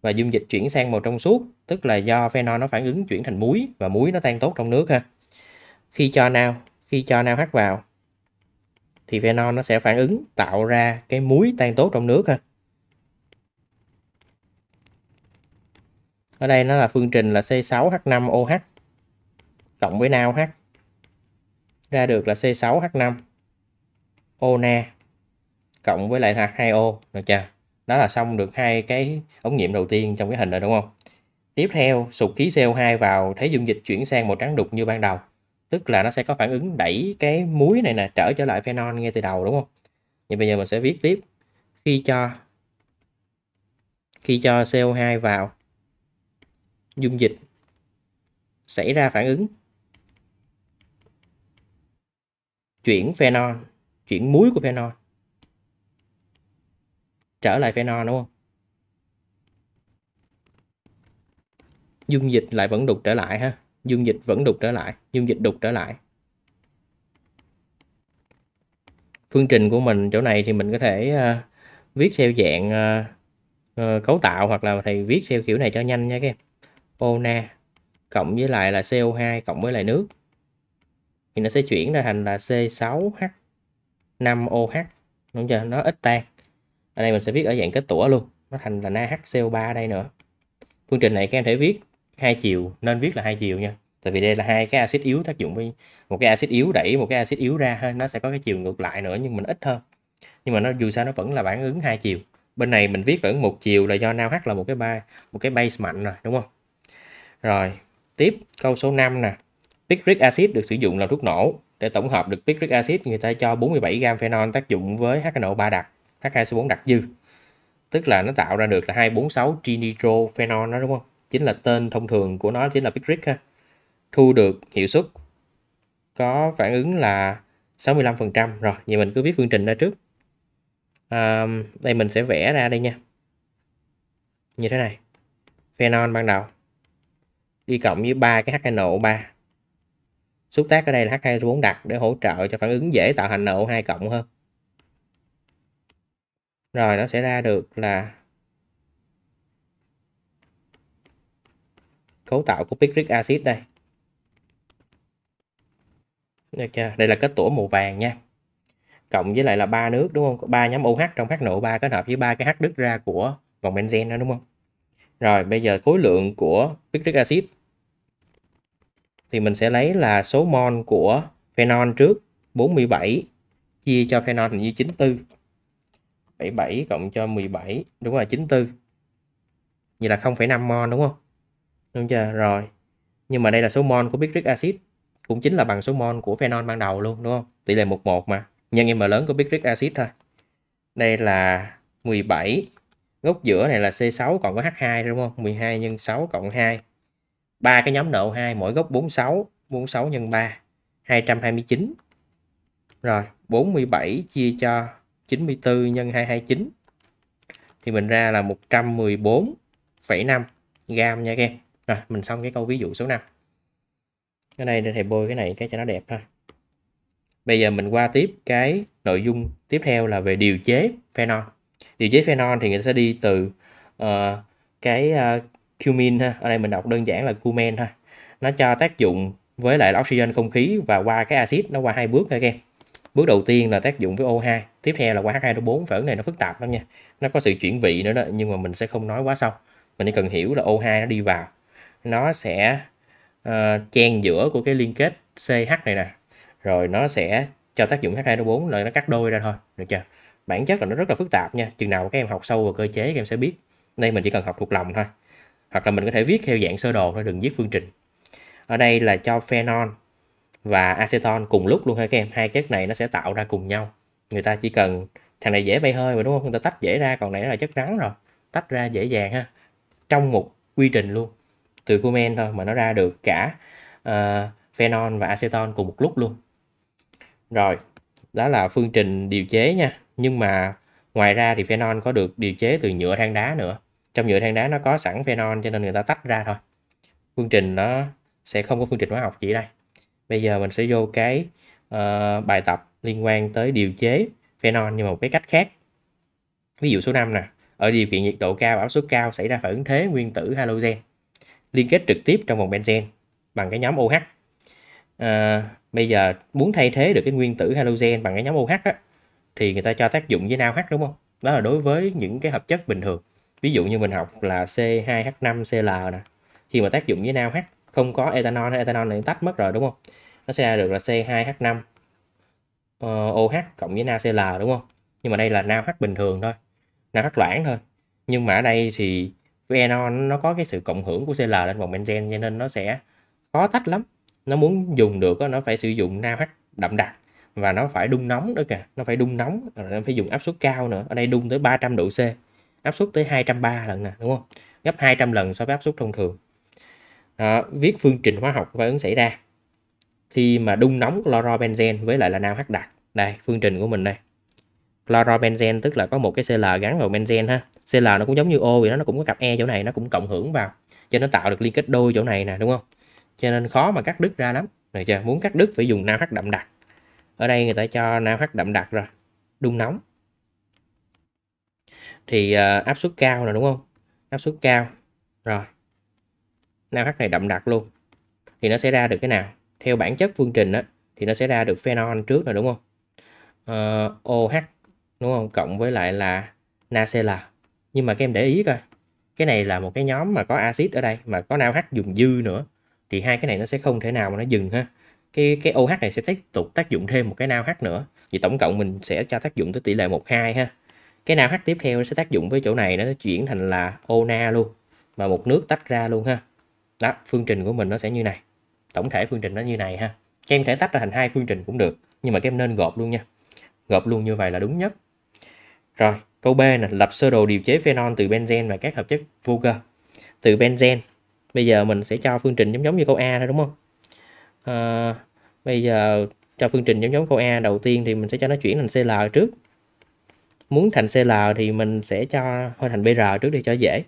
và dung dịch chuyển sang màu trong suốt tức là do phenol nó phản ứng chuyển thành muối và muối nó tan tốt trong nước ha khi cho nao khi cho nao hắt vào thì phenol nó sẽ phản ứng tạo ra cái muối tan tốt trong nước ha ở đây nó là phương trình là C6H5OH cộng với naoh ra được là C6H5 na cộng với lại H2O được chưa? Đó là xong được hai cái ống nghiệm đầu tiên trong cái hình rồi đúng không? Tiếp theo, sụt khí CO2 vào thấy dung dịch chuyển sang màu trắng đục như ban đầu. Tức là nó sẽ có phản ứng đẩy cái muối này nè trở trở lại phenol ngay từ đầu đúng không? Vậy bây giờ mình sẽ viết tiếp. Khi cho khi cho CO2 vào dung dịch xảy ra phản ứng chuyển phenol chuyển muối của phenol trở lại phenol đúng không dung dịch lại vẫn đục trở lại ha dung dịch vẫn đục trở lại dung dịch đục trở lại phương trình của mình chỗ này thì mình có thể uh, viết theo dạng uh, uh, cấu tạo hoặc là thầy viết theo kiểu này cho nhanh nha các em ona cộng với lại là CO2 cộng với lại nước thì nó sẽ chuyển ra thành là C6H5OH đúng chưa nó ít tan ở đây mình sẽ viết ở dạng kết tủa luôn nó thành là NaHCO3 đây nữa phương trình này các em thể viết hai chiều nên viết là hai chiều nha tại vì đây là hai cái axit yếu tác dụng với một cái axit yếu đẩy một cái axit yếu ra nó sẽ có cái chiều ngược lại nữa nhưng mình ít hơn nhưng mà nó dù sao nó vẫn là phản ứng hai chiều bên này mình viết vẫn một chiều là do nao là một cái ba một cái base mạnh rồi đúng không rồi tiếp câu số 5 nè Picric acid được sử dụng làm thuốc nổ. Để tổng hợp được picric acid, người ta cho 47 g phenol tác dụng với HNO3 đặc, H2CO4 đặc dư. Tức là nó tạo ra được là 246 trinitrophenol đó đúng không? Chính là tên thông thường của nó chính là picric ha. Thu được hiệu suất có phản ứng là 65%. Rồi, vậy mình cứ viết phương trình ra trước. À, đây mình sẽ vẽ ra đây nha. Như thế này. Phenol ban đầu đi cộng với ba cái HNO3 xúc tác ở đây là H2S4 đặt để hỗ trợ cho phản ứng dễ tạo thành NO2 cộng hơn rồi nó sẽ ra được là cấu tạo của picric acid đây được chưa đây là kết tủa màu vàng nha cộng với lại là ba nước đúng không ba nhóm OH trong HNO3 kết hợp với ba cái H đứt ra của vòng benzen đó đúng không rồi bây giờ khối lượng của picric acid thì mình sẽ lấy là số mol của phenol trước 47 chia cho phenol hình như 94 77 cộng cho 17 đúng là 94 vậy là 0,5 mol đúng không đúng chưa rồi nhưng mà đây là số mol của picric acid cũng chính là bằng số mol của phenol ban đầu luôn đúng không tỷ lệ 11 mà nhân em m lớn của picric acid thôi đây là 17 gốc giữa này là C6 còn có H2 đúng không 12 nhân 6 cộng 2 ba cái nhóm NO2 mỗi góc 46 46 nhân 3 229 rồi 47 chia cho 94 nhân 229 thì mình ra là 114,5 gam nha các em rồi mình xong cái câu ví dụ số 5 cái này để thầy bôi cái này cái cho nó đẹp thôi bây giờ mình qua tiếp cái nội dung tiếp theo là về điều chế phenol điều chế phenol thì người ta sẽ đi từ uh, cái uh, cumin ha ở đây mình đọc đơn giản là cumin ha nó cho tác dụng với lại oxygen không khí và qua cái axit nó qua hai bước thôi các em bước đầu tiên là tác dụng với O2 tiếp theo là qua H2O4 phở này nó phức tạp lắm nha nó có sự chuyển vị nữa đó nhưng mà mình sẽ không nói quá sâu mình chỉ cần hiểu là O2 nó đi vào nó sẽ uh, chen giữa của cái liên kết CH này nè rồi nó sẽ cho tác dụng H2O4 là nó cắt đôi ra thôi được chưa bản chất là nó rất là phức tạp nha chừng nào các em học sâu vào cơ chế các em sẽ biết đây mình chỉ cần học thuộc lòng thôi hoặc là mình có thể viết theo dạng sơ đồ thôi đừng viết phương trình ở đây là cho phenol và aceton cùng lúc luôn ha các em hai chất này nó sẽ tạo ra cùng nhau người ta chỉ cần thằng này dễ bay hơi mà đúng không người ta tách dễ ra còn này là chất rắn rồi tách ra dễ dàng ha trong một quy trình luôn từ cumen thôi mà nó ra được cả uh, phenol và aceton cùng một lúc luôn rồi đó là phương trình điều chế nha nhưng mà ngoài ra thì phenol có được điều chế từ nhựa than đá nữa trong nhựa than đá nó có sẵn phenol cho nên người ta tách ra thôi phương trình nó sẽ không có phương trình hóa học gì đây bây giờ mình sẽ vô cái uh, bài tập liên quan tới điều chế phenol nhưng mà một cái cách khác ví dụ số 5 nè ở điều kiện nhiệt độ cao áp suất cao xảy ra phản ứng thế nguyên tử halogen liên kết trực tiếp trong vòng benzen bằng cái nhóm OH à, bây giờ muốn thay thế được cái nguyên tử halogen bằng cái nhóm OH á, thì người ta cho tác dụng với NaOH đúng không đó là đối với những cái hợp chất bình thường ví dụ như mình học là C2H5CL nè khi mà tác dụng với NaOH không có ethanol ethanol này tách mất rồi đúng không nó sẽ ra được là C2H5 ờ, OH cộng với NaCl đúng không nhưng mà đây là NaOH bình thường thôi NaOH loãng thôi nhưng mà ở đây thì phenol nó có cái sự cộng hưởng của CL lên vòng benzen cho nên nó sẽ khó tách lắm nó muốn dùng được nó phải sử dụng NaOH đậm đặc và nó phải đun nóng nữa kìa nó phải đun nóng nó phải dùng áp suất cao nữa ở đây đun tới 300 độ C áp suất tới 230 lần nè đúng không gấp 200 lần so với áp suất thông thường à, viết phương trình hóa học của phản ứng xảy ra khi mà đun nóng benzen với lại là nao hắc đặc đây phương trình của mình đây benzen tức là có một cái CL gắn vào benzen ha CL nó cũng giống như O vì nó, nó cũng có cặp E chỗ này nó cũng cộng hưởng vào cho nó tạo được liên kết đôi chỗ này nè đúng không cho nên khó mà cắt đứt ra lắm được chưa muốn cắt đứt phải dùng nao hắc đậm đặc ở đây người ta cho nao hắc đậm đặc rồi đun nóng thì uh, áp suất cao rồi đúng không áp suất cao rồi nao h này đậm đặc luôn thì nó sẽ ra được cái nào theo bản chất phương trình á thì nó sẽ ra được phenol trước rồi đúng không uh, OH đúng không cộng với lại là NaCl nhưng mà các em để ý coi cái này là một cái nhóm mà có axit ở đây mà có NaOH dùng dư nữa thì hai cái này nó sẽ không thể nào mà nó dừng ha cái cái OH này sẽ tiếp tục tác dụng thêm một cái NaOH nữa thì tổng cộng mình sẽ cho tác dụng tới tỷ lệ 12 ha cái nào hắt tiếp theo nó sẽ tác dụng với chỗ này nó chuyển thành là ona luôn mà một nước tách ra luôn ha đó phương trình của mình nó sẽ như này tổng thể phương trình nó như này ha các em thể tách ra thành hai phương trình cũng được nhưng mà các em nên gộp luôn nha gộp luôn như vậy là đúng nhất rồi câu b nè lập sơ đồ điều chế phenol từ benzen và các hợp chất Voger từ benzen bây giờ mình sẽ cho phương trình giống giống như câu a thôi đúng không à, bây giờ cho phương trình giống giống câu a đầu tiên thì mình sẽ cho nó chuyển thành cl trước muốn thành CL thì mình sẽ cho thôi thành BR trước đi cho dễ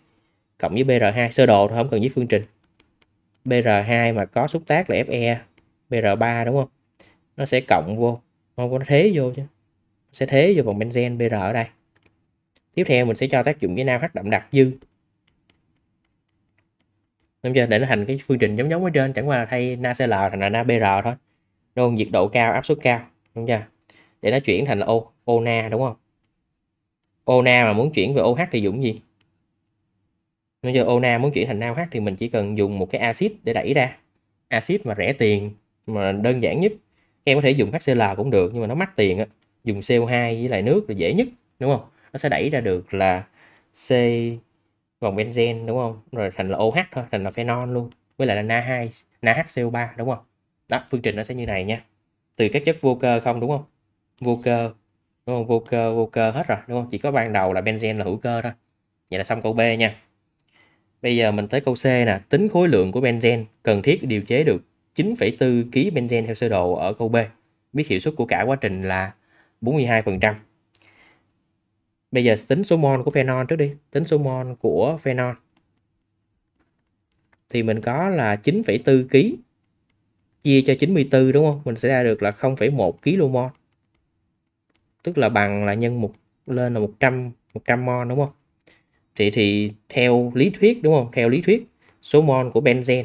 cộng với BR2 sơ đồ thôi không cần viết phương trình BR2 mà có xúc tác là FE BR3 đúng không nó sẽ cộng vô không có thế vô chứ sẽ thế vô vòng benzen BR ở đây tiếp theo mình sẽ cho tác dụng với nam H đậm đặc dư Đúng chưa? Để nó thành cái phương trình giống giống ở trên chẳng qua là thay nacl thành là na BR thôi. Đúng không? Nhiệt độ cao, áp suất cao, đúng chưa? Để nó chuyển thành ô ô na đúng không? Ona mà muốn chuyển về OH thì dùng gì? Bây giờ Ona muốn chuyển thành NaOH thì mình chỉ cần dùng một cái axit để đẩy ra. Axit mà rẻ tiền mà đơn giản nhất. Em có thể dùng HCl cũng được nhưng mà nó mắc tiền á. Dùng CO2 với lại nước là dễ nhất, đúng không? Nó sẽ đẩy ra được là C vòng benzen đúng không? Rồi thành là OH thôi, thành là phenol luôn. Với lại là Na2, NaHCO3 đúng không? Đó, phương trình nó sẽ như này nha. Từ các chất vô cơ không đúng không? Vô cơ không vô cơ vô cơ hết rồi đúng không chỉ có ban đầu là benzen là hữu cơ thôi vậy là xong câu b nha bây giờ mình tới câu c nè tính khối lượng của benzen cần thiết để điều chế được 9,4 kg benzen theo sơ đồ ở câu b biết hiệu suất của cả quá trình là 42% bây giờ tính số mol của phenol trước đi tính số mol của phenol thì mình có là 9,4 kg chia cho 94 đúng không? Mình sẽ ra được là 0,1 kg mol tức là bằng là nhân một lên là 100 100 mol đúng không thì thì theo lý thuyết đúng không theo lý thuyết số mol của benzen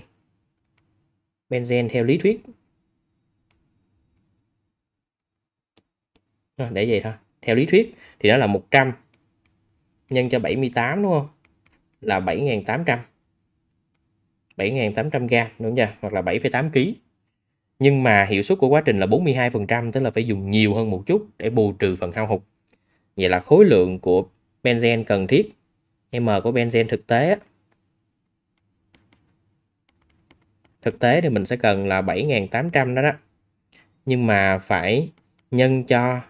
benzen theo lý thuyết à, để vậy thôi theo lý thuyết thì đó là 100 nhân cho 78 đúng không là 7.800 7.800 gram đúng không hoặc là 7,8 kg nhưng mà hiệu suất của quá trình là 42% tức là phải dùng nhiều hơn một chút để bù trừ phần hao hụt vậy là khối lượng của benzen cần thiết m của benzen thực tế thực tế thì mình sẽ cần là 7.800 đó đó nhưng mà phải nhân cho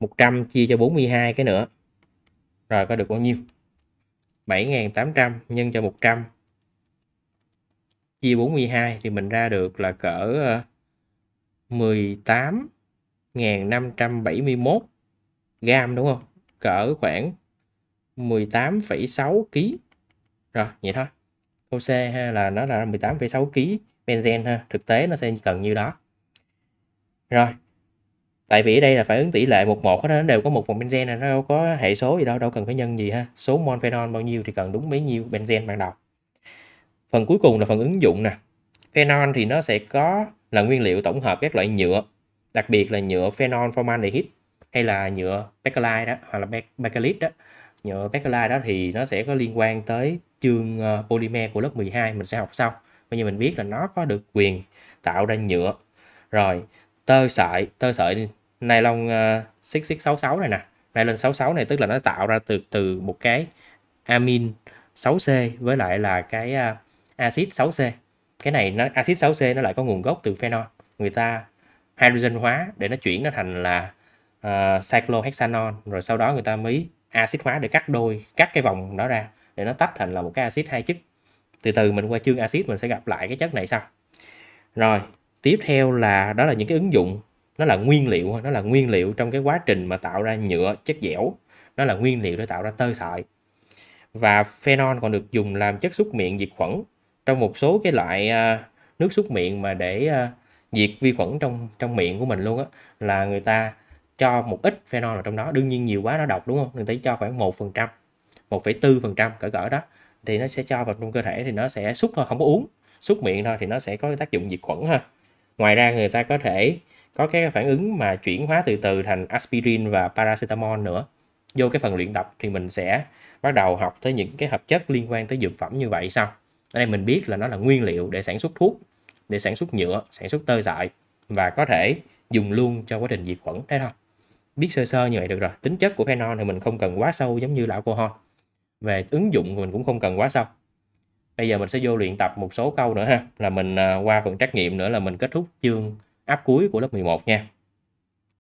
100 chia cho 42 cái nữa rồi có được bao nhiêu 7.800 nhân cho 100 chia 42 thì mình ra được là cỡ ờ, 18.571 gam đúng không? Cỡ khoảng 18,6 kg. Rồi, vậy thôi. Câu C ha là nó là 18,6 kg benzen ha, thực tế nó sẽ cần nhiêu đó. Rồi. Tại vì ở đây là phải ứng tỷ lệ 11 hết nó đều có một phần benzen này, nó đâu có hệ số gì đâu, đâu cần phải nhân gì ha. Số mol phenol bao nhiêu thì cần đúng mấy nhiêu benzen ban đầu. Phần cuối cùng là phần ứng dụng nè. Phenol thì nó sẽ có là nguyên liệu tổng hợp các loại nhựa, đặc biệt là nhựa phenol formaldehyde hay là nhựa bakelite đó hoặc là bakelite đó. Nhựa bakelite đó thì nó sẽ có liên quan tới chương ờ, polymer của lớp 12 mình sẽ học sau. Bây giờ mình biết là nó có được quyền tạo ra nhựa. Rồi, tơ sợi, tơ sợi nylon ờ, uh, 6666 này nè. Nylon 66 này tức là nó tạo ra từ từ một cái amin 6C với lại là cái uh, axit 6C cái này nó axit 6C nó lại có nguồn gốc từ phenol người ta hydrogen hóa để nó chuyển nó thành là uh, cyclohexanol rồi sau đó người ta mới axit hóa để cắt đôi cắt cái vòng đó ra để nó tách thành là một cái axit hai chức từ từ mình qua chương axit mình sẽ gặp lại cái chất này sau rồi tiếp theo là đó là những cái ứng dụng nó là nguyên liệu nó là nguyên liệu trong cái quá trình mà tạo ra nhựa chất dẻo nó là nguyên liệu để tạo ra tơ sợi và phenol còn được dùng làm chất xúc miệng diệt khuẩn trong một số cái loại à, nước súc miệng mà để à, diệt vi khuẩn trong trong miệng của mình luôn á là người ta cho một ít phenol vào trong đó đương nhiên nhiều quá nó độc đúng không người ta cho khoảng một phần trăm một phẩy tư phần trăm cỡ cỡ đó thì nó sẽ cho vào trong cơ thể thì nó sẽ súc thôi không có uống súc miệng thôi thì nó sẽ có cái tác dụng diệt khuẩn ha ngoài ra người ta có thể có cái phản ứng mà chuyển hóa từ từ thành aspirin và paracetamol nữa vô cái phần luyện tập thì mình sẽ bắt đầu học tới những cái hợp chất liên quan tới dược phẩm như vậy sau ở đây mình biết là nó là nguyên liệu để sản xuất thuốc để sản xuất nhựa sản xuất tơ dại và có thể dùng luôn cho quá trình diệt khuẩn thế thôi biết sơ sơ như vậy được rồi tính chất của phenol thì mình không cần quá sâu giống như là alcohol về ứng dụng của mình cũng không cần quá sâu bây giờ mình sẽ vô luyện tập một số câu nữa ha là mình à, qua phần trắc nghiệm nữa là mình kết thúc chương áp cuối của lớp 11 nha